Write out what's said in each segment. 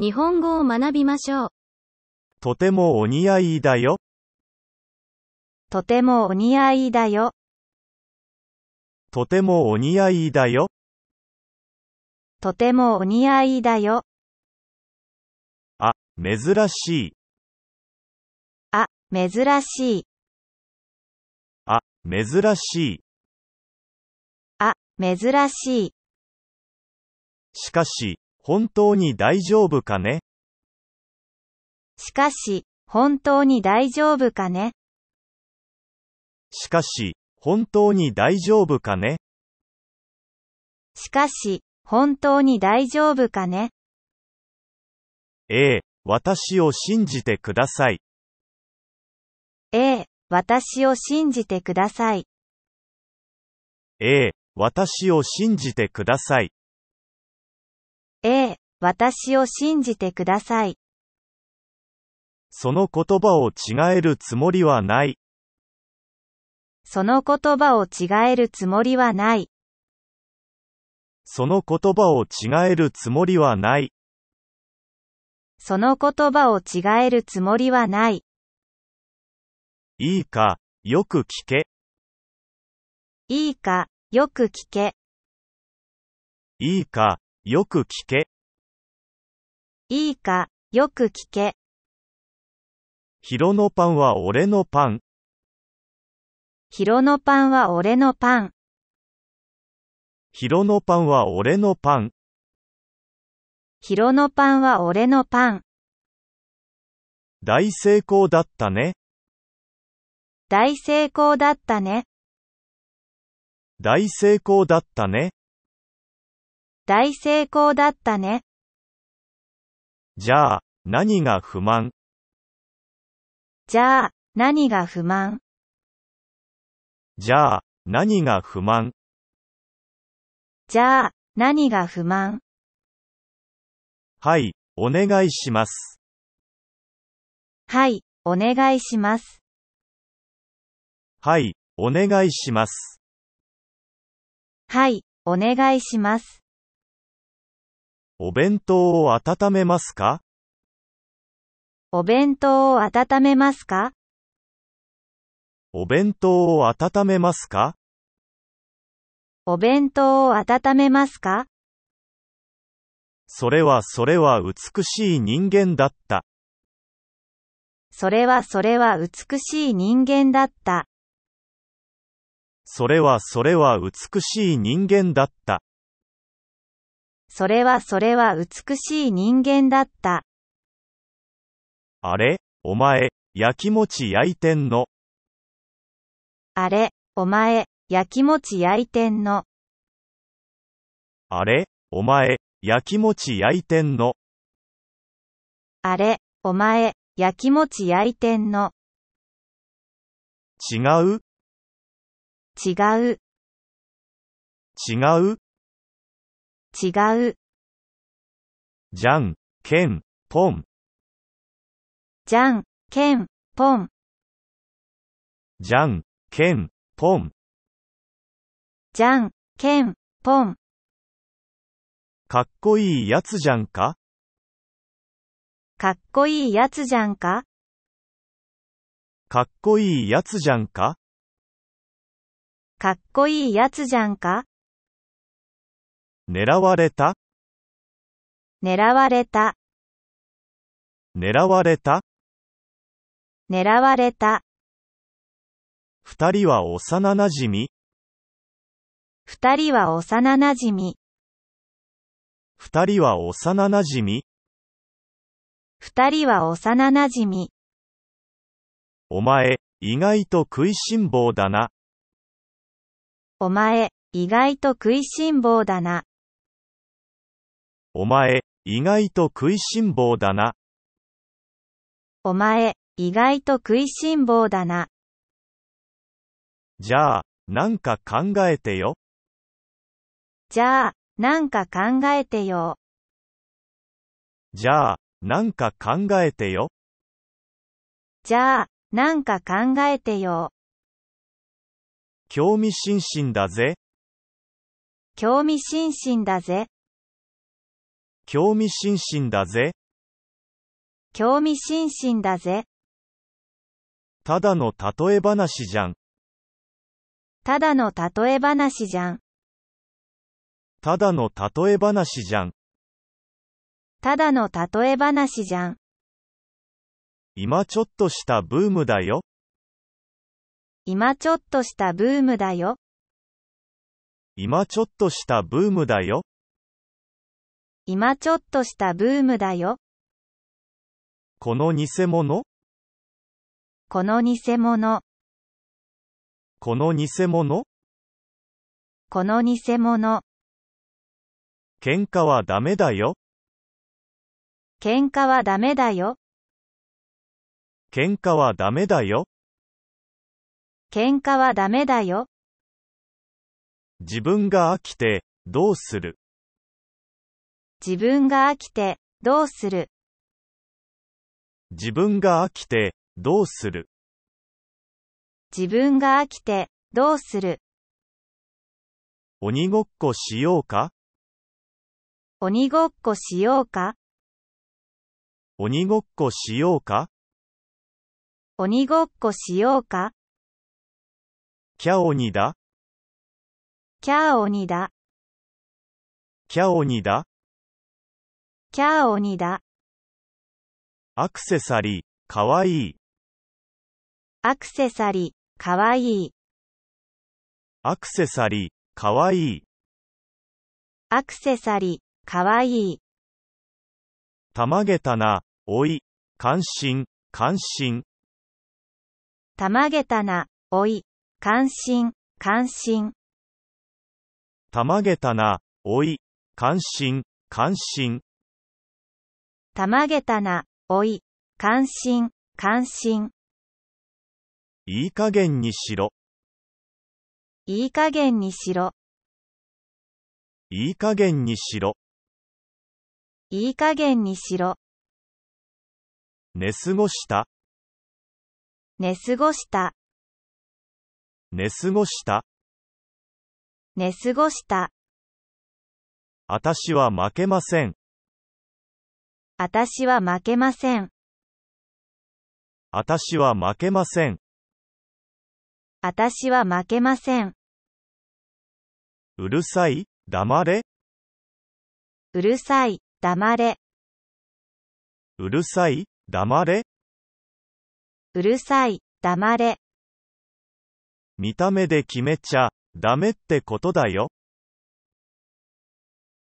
日本語を学びましょう。とてもお似合いだよ。とてもお似合いだよ。とてもお似合いだよ。とてもお似合いだよ。あ、珍しい。あ、珍しい。あ、珍しい。あ、珍しい。しかし、本当に大丈夫かねしかし、本当に大丈夫かねしかし、本当に大丈夫かねしかし、本当に大丈夫かねええ、私を信じてください。ええ、私を信じてください。ええ、私を信じてください。ええ、私を信じてください。その言葉を違えるつもりはない。その言葉を違えるつもりはない。その言葉を違えるつもりはない。その言葉を違えるつもりはない。いいか、よく聞け。いいか、よく聞け。いいか、よく聞け。いいか、よく聞け。ヒロのパンは俺のパン。ヒロのパンは俺のパン。ヒロのパンは俺のパン。ヒロのパンは俺のパン。大成功だったね。大成功だったね。大成功だったね。大成功だったね。じゃあ、何が不満じゃあ、何が不満じゃあ、何が不満じゃあ、何が不満はい、お願いします。はい、お願いします。はい、お願いします。はい、お願いします。お弁当を温めますかお弁当を温めますかお弁当を温めますかお弁当を温めますかそれはそれは美しい人間だった。それはそれは美しい人間だった。それはそれは美しい人間だった。それはそれは美しい人間だった。あれ、お前、焼き餅焼いてんの。あれ、お前、焼き餅焼いてんの。あれ、お前、焼き餅焼いてんの。あれ、お前、焼き餅焼いてんの。違う違う違う違う。じゃん、けん、ぽん。じゃん、けん、ぽん。じゃん、けん、ぽん。じゃん、けん、ぽん。かっこいいやつじゃんかかっこいいやつじゃんかかっこいいやつじゃんかかっこいいやつじゃんか狙われた狙われた狙われた狙われた二人は幼なじみ二人は幼なじみ二人は幼なじみ二人は幼なじみお前、意外と食いしん坊だな。お前、意外と食いしん坊だな。お前、意外と食いしん坊だな。お前、意外と食いしん坊だな。じゃあ、なんか考えてよ。じゃあ、なんか考えてよ。じゃあ、なんか考えてよ。じゃあ、なんか考えてよ。興味津々だぜ。興味津々だぜ。興味津々だぜ。興味津々だぜ。ただの例え話じゃん。ただの例え話じゃん。ただの例え話じゃん。ただの例え話じゃん。今ちょっとしたブームだよ。今ちょっとしたブームだよ。今ちょっとしたブームだよ。今ちょっとしたブームだよ。この偽物この偽物、この偽物この偽物、喧嘩はダメだよ。喧嘩はダメだよ。喧嘩はダメだよ。喧嘩はダメだよ。自分が飽きて、どうする自分が飽きて、どうする自分が飽きて、どうする自分が飽きて、どうする鬼ごっこしようか鬼ごっこしようか鬼ごっこしようか鬼ごっこしようかキャオニだキャオニだキャオニだキャー鬼だ。アクセサリー、かわいい。アクセサリー、かわいい。アクセサリー、かわいい。アクセサリー、かわいい。たまげたな、おい、関心、関心。たまげたな、おい、関心、関心。たまげたな、おい、関心、関心。たまげたな、おい、感心、感心。いい加減にしろ。いい加減にしろ。いい加減にしろ。いい加減にしろ。寝過ごした。寝過ごした。寝過ごした。寝過ごした。私は負けません。私は負けません。私は負けません。私は負けません。うるさい、黙れ。うるさい、黙れ。うるさい、黙れ。うるさい、黙れ。見た目で決めちゃ、ダメってことだよ。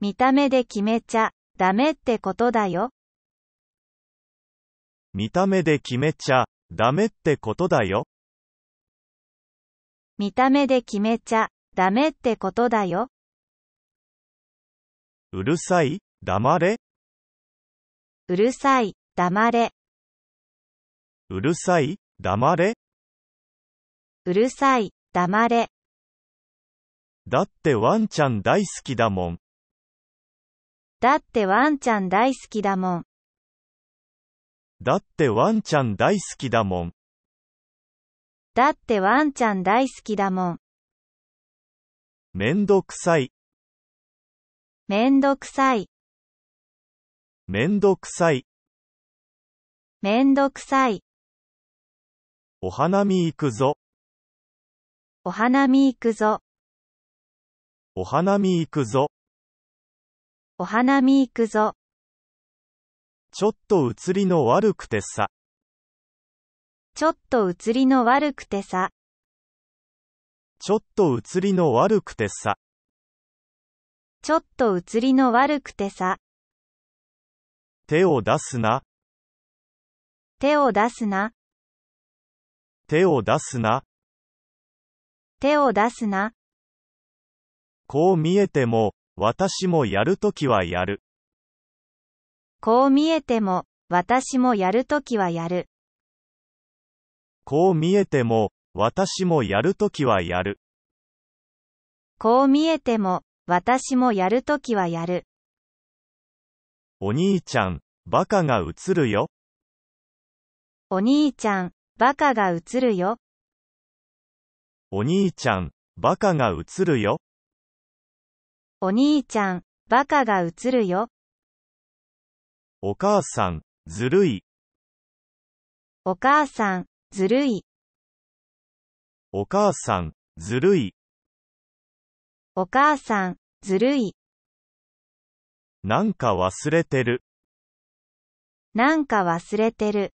見た目で決めちゃ、ダメってことだよ。見た目で決めちゃ、ダメってことだよ。見た目で決めちゃ、ダメってことだよ。うるさい、黙れ。うるさい、黙れ。うるさい、黙れ。うるさい、黙れ。だってワンちゃん大好きだもん。だってワンちゃん大好きだもん。だってワンちゃん大好きだもん。だってワンちゃん大好きだもん。めんどくさい。めんどくさい。めんどくさい。めんどくさい。お花見行くぞ。お花見行くぞ。お花見行くぞ。お花見行くぞ。ちょっと写りの悪くてさ。ちょっと写りの悪くてさ。ちょっと写りの悪くてさ。ちょっと写りの悪くてさ。手を出すな。手を出すな。手を出すな。手を出すな。こう見えても、私もやるときはやる。こう見えても、私もやるときはやる。こう見えても、私もやるときはやる。こう見えても、私もやるときはやる。お兄ちゃん、バカが映るよ。お兄ちゃん、バカが映るよ。お兄ちゃん、バカが映るよ。お兄ちゃん、バカが映るよ。お母さん、ずるい。お母さん、ずるい。お母さん、ずるい。お母さん、ずるい。なんか忘れてる。なんか忘れてる。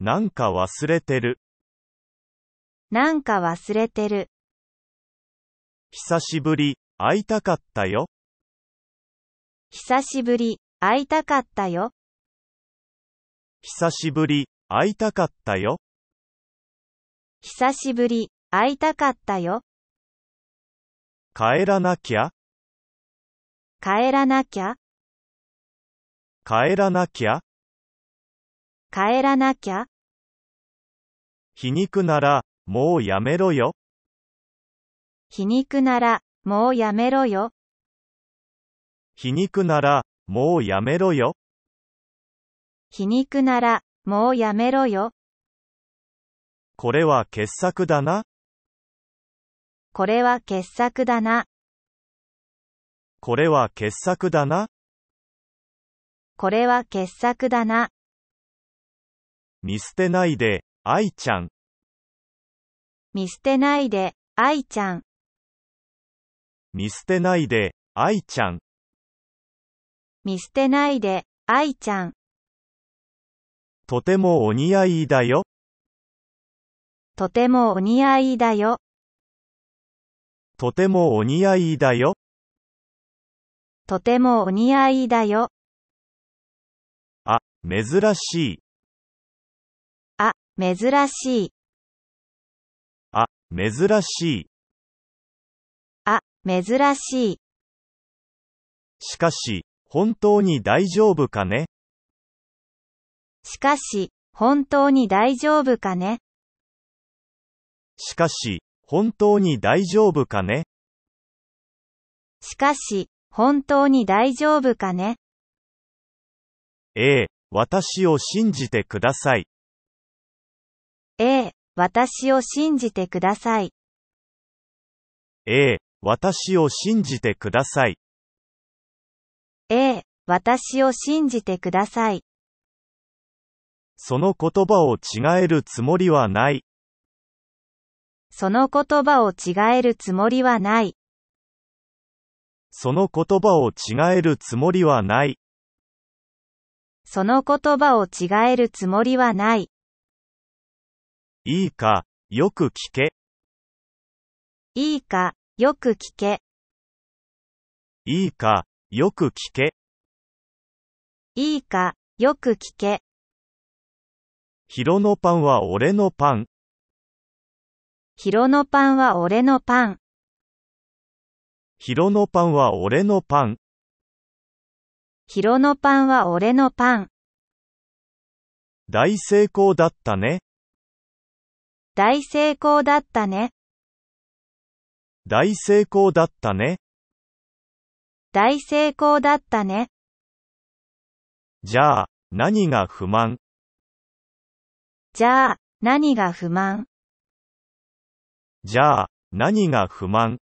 なんか忘れてる。なんか忘れてる。久しぶり、会いたかったよ。久しぶり、会いたかったよ。久しぶり、会いたかったよ。久しぶり、会いたかったよ。帰らなきゃ、帰らなきゃ、帰らなきゃ、帰らなきゃ、皮肉なら、もうやめろよ。皮肉なら、もうやめろよ。皮肉なら、もうやめろよ。皮肉なら、もうやめろよ。これは傑作だな。これは傑作だな。これは傑作だな。これは傑作だな。見捨てないで、愛ちゃん。見捨てないで、愛ちゃん。見捨てないで、愛ちゃん。見捨てないで、愛ちゃん。とてもお似合いだよ。とてもお似合いだよ。とてもお似合いだよ。とてもお似合いだよ。あ、珍しい。あ、珍しい。あ、珍しい。あ、珍しい。しかし、本当に大丈夫かねしかし、本当に大丈夫かねしかし、本当に大丈夫かねしかし、本当に大丈夫かねええ、私を信じてください。ええ、私を信じてください。ええ、私を信じてください。私を信じてください。その言葉を違えるつもりはない。その言葉を違えるつもりはない。その言葉を違えるつもりはない。その言葉を違えるつもりはない。いいか、よく聞け。いいか、よく聞け。いいか、よく聞け。いいか、よく聞け。ヒロのパンは俺のパン。ヒロのパンは俺のパン。ヒロのパンは俺のパン。ヒロのパンは俺のパン。大成功だったね。大成功だったね。大成功だったね。大成功だったね。じゃあ、何が不満じゃあ、何が不満じゃあ、何が不満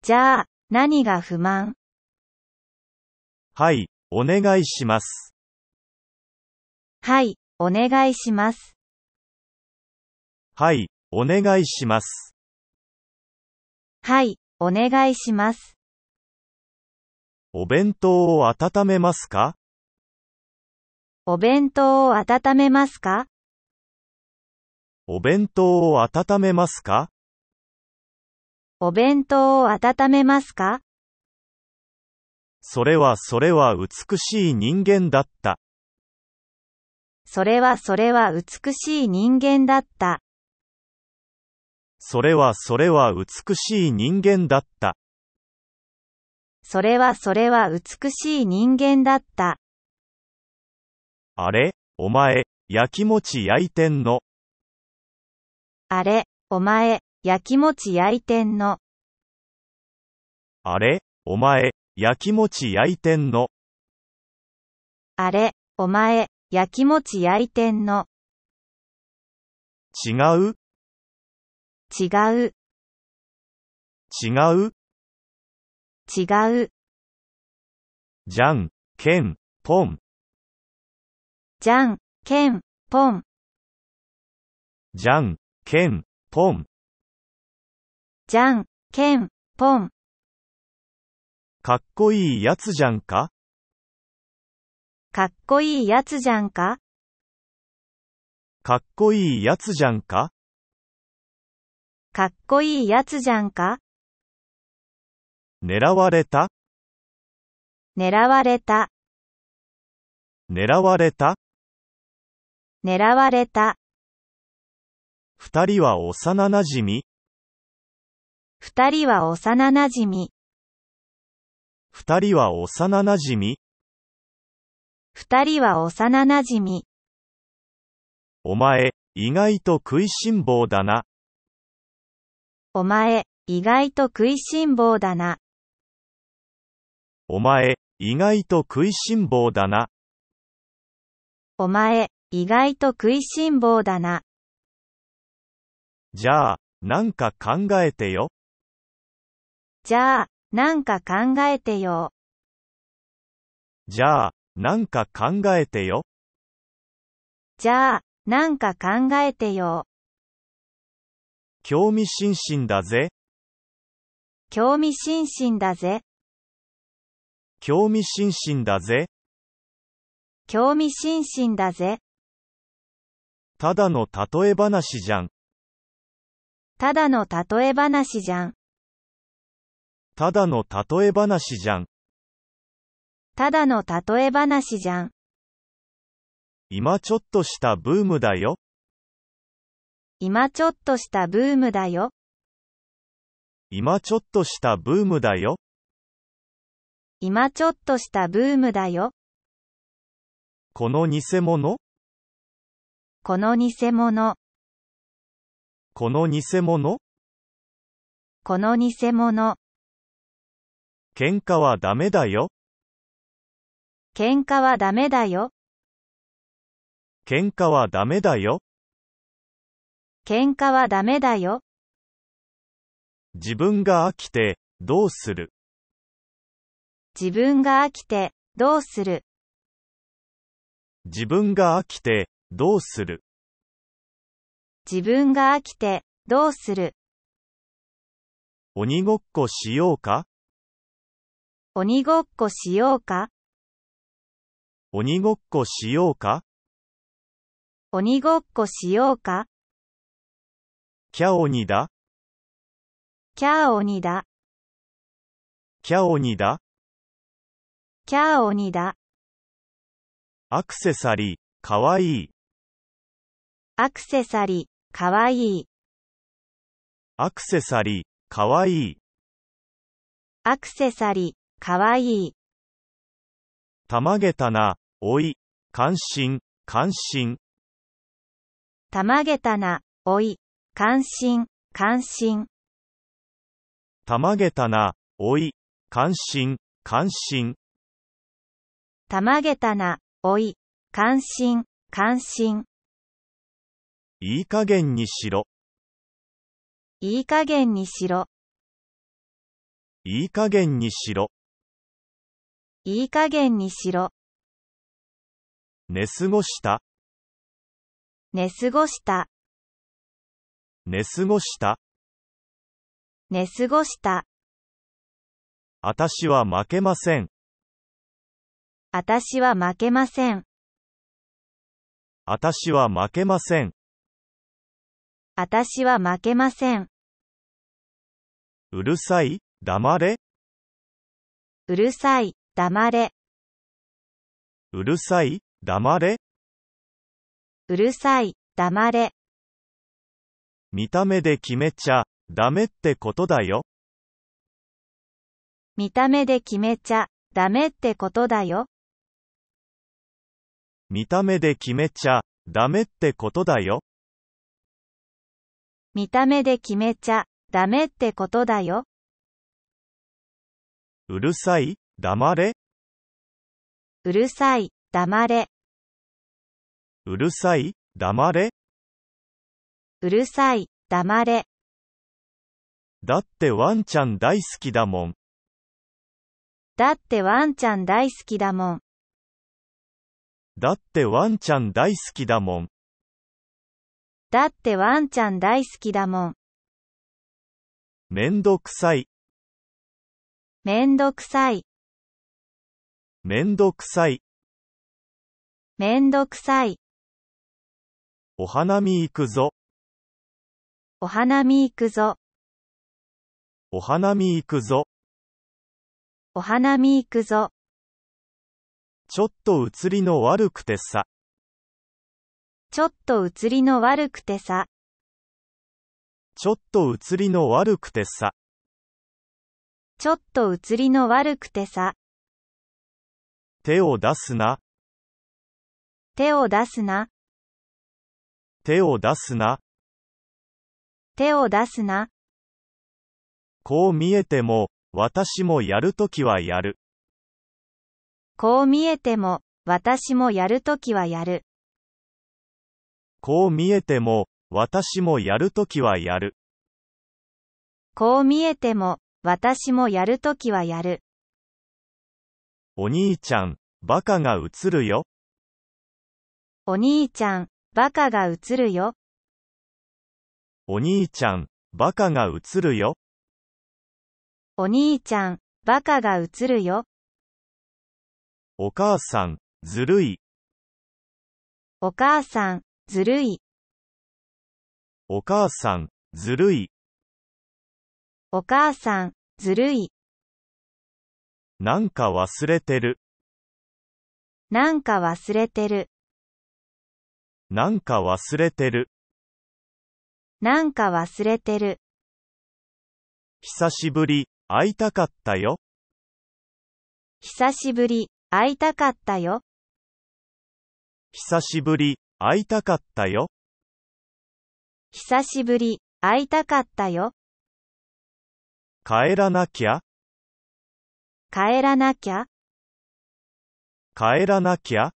じゃあ、何が不満はい、お願いします。はい、お願いします。はい、お願いします。はい、お願いします。お弁当を温めますかお弁当を温めますかお弁当を温めますかお弁当を温めますかそれはそれは美しい人間だった。それはそれは美しい人間だった。それはそれは美しい人間だった。それはそれは美しい人間だった。あれ、お前、やきもち焼いてんの。あれ、お前、やきもち焼いてんの。あれ、お前、やきもち焼いてんの。あれ、お前、やきもち焼いてんの。違う違う違う違う。じゃん、けん、ぽん。じゃん、けん、ぽん。じゃん、けん、ぽん。じゃん、けん、ぽん。かっこいいやつじゃんかかっこいいやつじゃんかかっこいいやつじゃんかかっこいいやつじゃんか狙われた狙われた狙われた狙われた二人は幼馴染二人は幼馴染二人は幼馴染二人は幼馴染お前、意外と食いしん坊だな。お前、意外と食いしん坊だな。お前、意外と食いしん坊だな。お前、意外と食いしん坊だな。じゃあ、なんか考えてよ。じゃあ、なんか考えてよ。じゃあ、なんか考えてよ。じゃあ、なんか考えてよ。興味津々だぜ。興味津々だぜ。興味津々だぜ。興味津々だぜ。ただの例え話じゃん。ただの例え話じゃん。ただの例え話じゃん。ただの例え話じゃん。今ちょっとしたブームだよ。今ちょっとしたブームだよ。今ちょっとしたブームだよ。今ちょっとしたブームだよ。この偽物この偽物、この偽物この偽物、喧嘩はダメだよ。喧嘩はダメだよ。喧嘩はダメだよ。喧嘩はダメだよ。自分が飽きて、どうする自分が飽きて、どうする自分が飽きて、どうする自分が飽きて、どうする鬼ごっこしようか鬼ごっこしようか鬼ごっこしようか鬼ごっこしようかキャオニだキャオニだキャオニだキャー鬼だ。アクセサリー、かわいい。アクセサリー、かわいい。アクセサリー、かわいい。アクセサリー、かわいい。たまげたな、おい、関心、関心。たまげたな、おい、関心、関心。たまげたな、おい、関心、関心。たまげたな、おい、感心、感心。いい加減にしろ。いい加減にしろ。いい加減にしろ。いい加減にしろ。寝過ごした。寝過ごした。寝過ごした。寝過ごした。あたしは負けません。私は負けません。私は負けません。私は負けません。うるさい、黙れ。うるさい、黙れ。うるさい、黙れ。うるさい、黙れ。見た目で決めちゃ、ダメってことだよ。見た目で決めちゃ、ダメってことだよ。見た目で決めちゃ、ダメってことだよ。見た目で決めちゃ、ダメってことだよ。うるさい、黙れ。うるさい、黙れ。うるさい、黙れ。うるさい、黙れ。だってワンちゃん大好きだもん。だってワンちゃん大好きだもん。だってワンちゃん大好きだもん。だってワンちゃん大好きだもん。めんどくさい。めんどくさい。めんどくさい。めんどくさい。お花見行くぞ。お花見行くぞ。お花見行くぞ。お花見行くぞ。ちょっと写りの悪くてさ。ちょっと写りの悪くてさ。ちょっと写りの悪くてさ。ちょっと写りの悪くてさ。手を出すな。手を出すな。手を出すな。手を出すな。こう見えても、私もやるときはやる。こう見えても、私もやるときはやる。こう見えても、私もやるときはやる。こう見えても、私もやるときはやる。お兄ちゃん、バカが映るよ。お兄ちゃん、バカが映るよ。お兄ちゃん、バカが映るよ。お兄ちゃん、バカが映るよ。お母さん、ずるい。お母さん、ずるい。お母さん、ずるい。お母さん、ずるい。なんか忘れてる。なんか忘れてる。なんか忘れてる。なんか忘れてる。久しぶり、会いたかったよ。久しぶり、会いたかったよ。久しぶり、会いたかったよ。久しぶり、会いたかったよ。帰らなきゃ、帰らなきゃ、帰らなきゃ、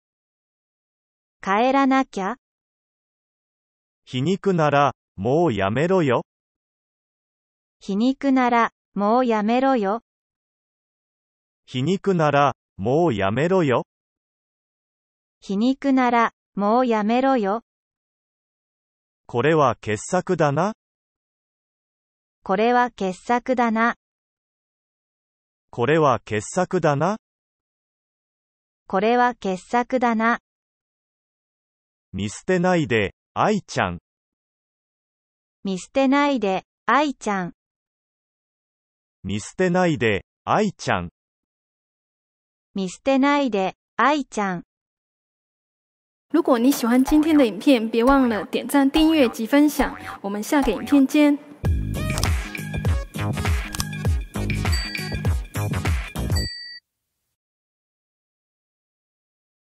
帰らなきゃ、皮肉なら、もうやめろよ。皮肉なら、もうやめろよ。皮肉なら、もうやめろよ。皮肉なら、もうやめろよ。これは傑作だな。これは傑作だな。これは傑作だな。これは傑作だな。見捨てないで、愛ちゃん。見捨てないで、愛ちゃん。見捨てないで、愛ちゃん。Mr. 奈德，爱酱。如果你喜欢今天的影片，别忘了点赞、订阅及分享。我们下个影片见。